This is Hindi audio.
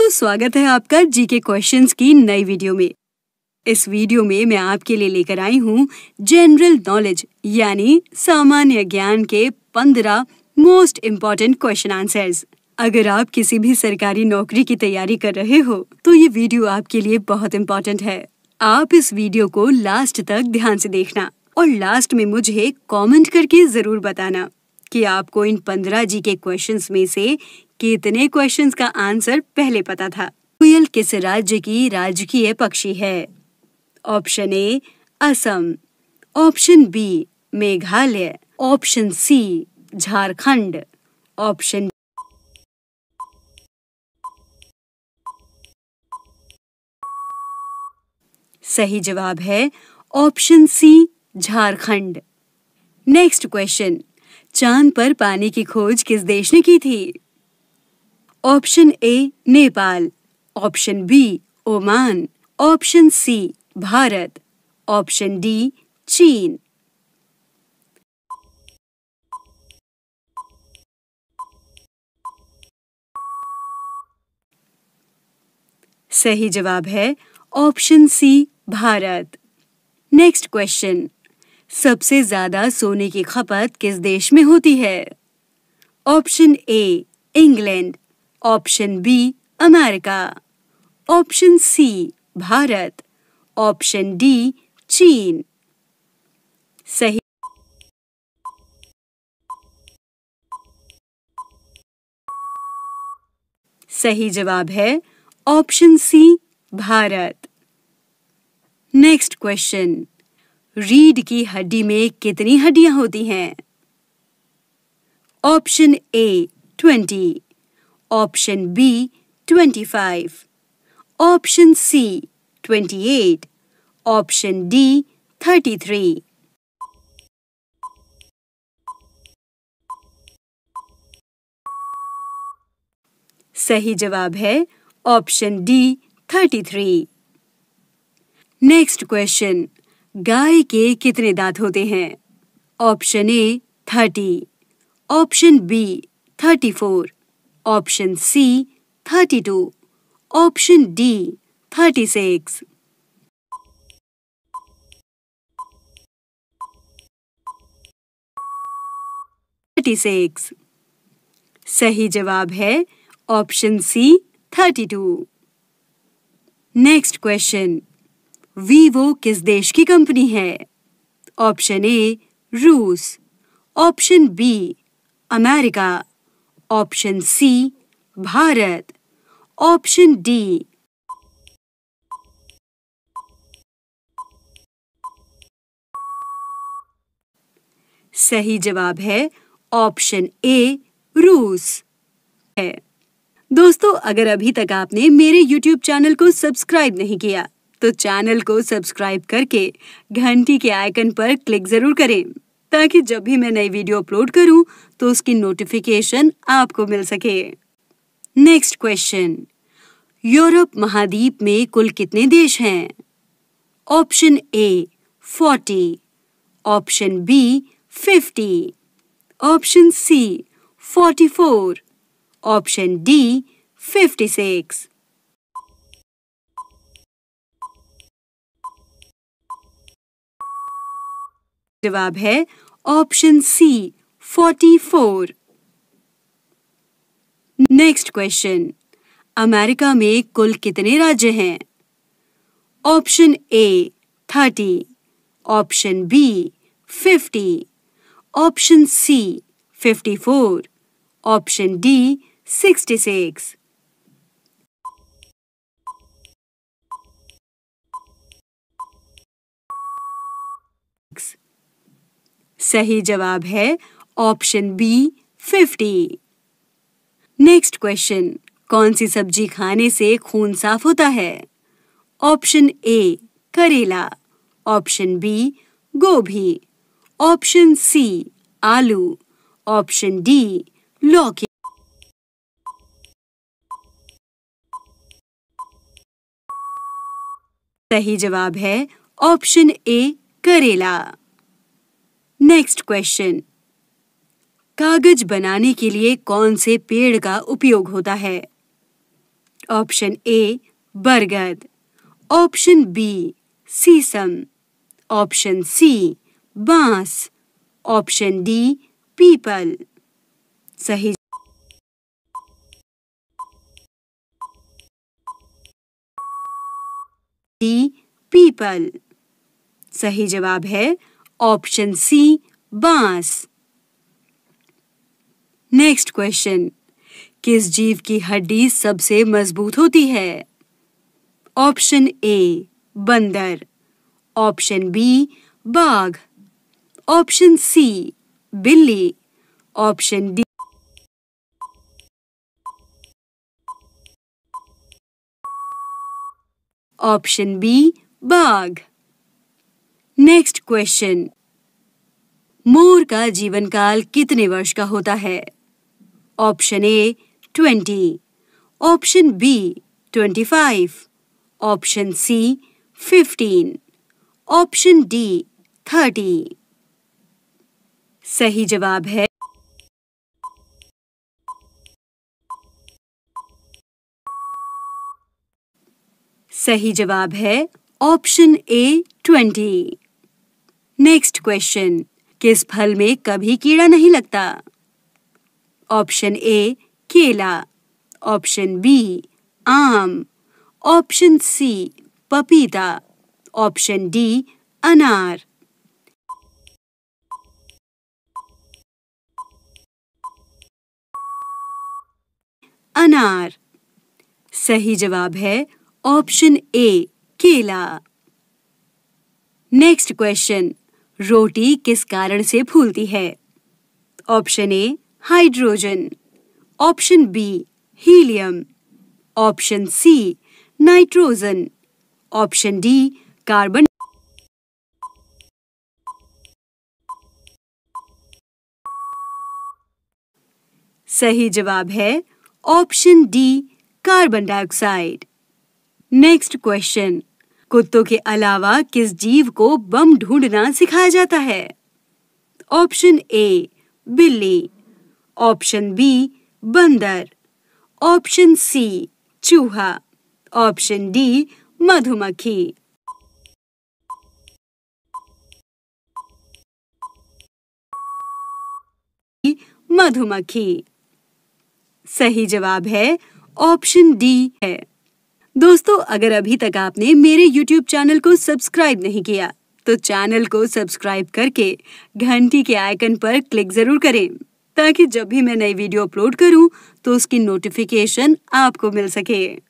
दोस्तों स्वागत है आपका जीके क्वेश्चंस की नई वीडियो में इस वीडियो में मैं आपके लिए लेकर आई हूँ जनरल नॉलेज यानी सामान्य ज्ञान के पंद्रह मोस्ट इम्पोर्टेंट क्वेश्चन आंसर्स अगर आप किसी भी सरकारी नौकरी की तैयारी कर रहे हो तो ये वीडियो आपके लिए बहुत इम्पोर्टेंट है आप इस वीडियो को लास्ट तक ध्यान से देखना और लास्ट में मुझे कमेंट करके जरूर बताना कि आपको इन पंद्रह जी के क्वेश्चंस में से कितने क्वेश्चंस का आंसर पहले पता था कोयल किस राज्य की राजकीय पक्षी है option A Assam option B Meghalaya option C Jharkhand option सही जवाब है option C Jharkhand next question चांद पर पानी की खोज किस देश ने की थी option A Nepal option B Oman option C Bharat option D चीन सही जवाब है option C Bharat next question सबसे ज्यादा सोने की खपत किस देश में होती है option A England option B America option C Bharat option D चीन सही सही जवाब है option C Bharat next question रीढ़ की हड्डी में कितनी हड्डियां होती हैं option A twenty option B twenty five option C twenty eight option D thirty three सही जवाब है option D thirty three next question गाय के कितने दांत होते हैं option A thirty option B thirty four option C thirty two option D thirty six thirty six सही जवाब है option C thirty two next question Vivo किस देश की कंपनी है ऑप्शन ए रूस option B America option C Bharat option D सही जवाब है ऑप्शन ए रूस है दोस्तों अगर अभी तक आपने मेरे YouTube चैनल को सब्सक्राइब नहीं किया तो चैनल को सब्सक्राइब करके घंटी के आइकन पर क्लिक जरूर करें ताकि जब भी मैं नई वीडियो अपलोड करूं तो उसकी नोटिफिकेशन आपको मिल सके नेक्स्ट क्वेश्चन यूरोप महाद्वीप में कुल कितने देश हैं option A forty option B fifty option C forty four option D fifty six जवाब है option C 44 next question America में कुल कितने राज्य हैं option A 30 option B 50 option C 54 option D 66 सही जवाब है option B fifty next question कौन सी सब्जी खाने से खून साफ होता है ऑप्शन ए करेला ऑप्शन बी गोभी ऑप्शन सी आलू ऑप्शन डी लौकी सही जवाब है ऑप्शन ए करेला नेक्स्ट क्वेश्चन कागज बनाने के लिए कौन से पेड़ का उपयोग होता है ऑप्शन ए बरगद ऑप्शन बी सीसम ऑप्शन सी बांस ऑप्शन डी पीपल सही डी पीपल सही जवाब है ऑप्शन सी बांस नेक्स्ट क्वेश्चन किस जीव की हड्डी सबसे मजबूत होती है ऑप्शन ए बंदर ऑप्शन बी बाघ ऑप्शन सी बिल्ली ऑप्शन डी ऑप्शन बी बाघ नेक्स्ट क्वेश्चन मोर का जीवन काल कितने वर्ष का होता है option A twenty option B twenty five option C fifteen option D thirty सही जवाब है सही जवाब है option A twenty next question किस फल में कभी कीड़ा नहीं लगता ऑप्शन ए केला ऑप्शन बी आम ऑप्शन सी पपीता ऑप्शन डी अनार अनार सही जवाब है ऑप्शन ए केला नेक्स्ट क्वेश्चन रोटी किस कारण से फूलती है option A hydrogen option B helium option C nitrogen option D carbon सही जवाब है option D carbon dioxide next question कुत्तों के अलावा किस जीव को बम ढूंढना सिखाया जाता है ऑप्शन ए बिल्ली ऑप्शन बी बंदर ऑप्शन सी चूहा ऑप्शन डी मधुमक्खी मधुमक्खी सही जवाब है ऑप्शन डी है दोस्तों अगर अभी तक आपने मेरे YouTube चैनल को सब्सक्राइब नहीं किया तो चैनल को सब्सक्राइब करके घंटी के आइकन पर क्लिक जरूर करें ताकि जब भी मैं नई वीडियो अपलोड करूं तो उसकी नोटिफिकेशन आपको मिल सके